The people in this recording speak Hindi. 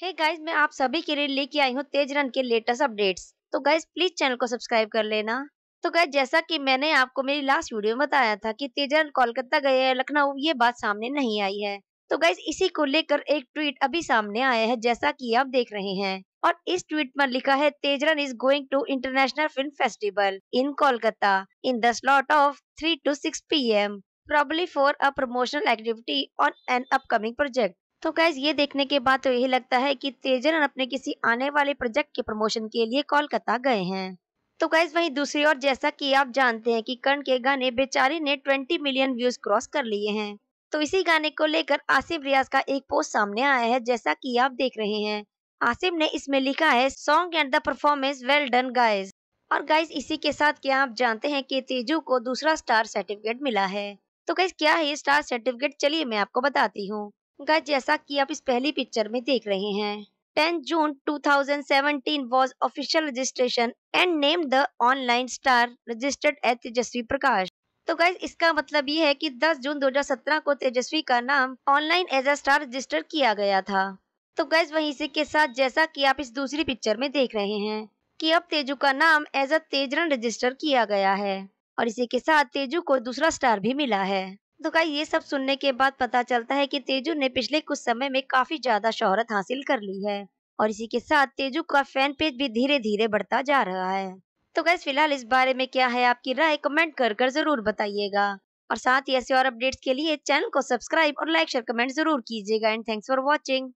हे hey गाइस मैं आप सभी के लिए लेके आई हूँ तेज रन के लेटेस्ट अपडेट्स तो गाइज प्लीज चैनल को सब्सक्राइब कर लेना तो गाइज जैसा कि मैंने आपको मेरी लास्ट वीडियो में बताया था कि तेज रन कोलकाता गए हैं लखनऊ ये बात सामने नहीं आई है तो गाइज इसी को लेकर एक ट्वीट अभी सामने आया है जैसा कि आप देख रहे हैं और इस ट्वीट में लिखा है Tejran is going to international film festival in Kolkata in the slot of three two six P M probably for a promotional activity on an upcoming project तो गैज ये देखने के बाद तो यही लगता है कि तेजरन अपने किसी आने वाले प्रोजेक्ट के प्रमोशन के लिए कोलकाता गए हैं तो गैज वहीं दूसरी ओर जैसा कि आप जानते हैं कि कर्ण के गाने बेचारे ने 20 मिलियन व्यूज क्रॉस कर लिए हैं तो इसी गाने को लेकर आसिफ रियाज का एक पोस्ट सामने आया है जैसा की आप देख रहे हैं आसिफ ने इसमें लिखा है song and the performance well done guys और गाइज इसी के साथ क्या आप जानते हैं की तेजू को दूसरा स्टार सर्टिफिकेट मिला है तो गैस क्या है ये स्टार सर्टिफिकेट चलिए मैं आपको बताती हूँ का जैसा कि आप इस पहली पिक्चर में देख रहे हैं 10 June 2017 was official registration and name the online star registered at Tejasswi Prakash तो गाइज इसका मतलब ये है कि 10 जून 2017 को तेजस्वी का नाम online as a star register किया गया था तो गाइज वहीं से के साथ जैसा कि आप इस दूसरी पिक्चर में देख रहे हैं कि अब तेजू का नाम एज अ तेजरन रजिस्टर किया गया है और इसी के साथ तेजू को दूसरा स्टार भी मिला है तो का ये सब सुनने के बाद पता चलता है कि तेजू ने पिछले कुछ समय में काफी ज्यादा शोहरत हासिल कर ली है और इसी के साथ तेजू का फैन पेज भी धीरे धीरे बढ़ता जा रहा है तो गैस फिलहाल इस बारे में क्या है आपकी राय कमेंट कर कर जरूर बताइएगा और साथ ही ऐसे और अपडेट्स के लिए चैनल को सब्सक्राइब और लाइक शेयर कमेंट जरूर कीजिएगा एंड थैंक्स फॉर वॉचिंग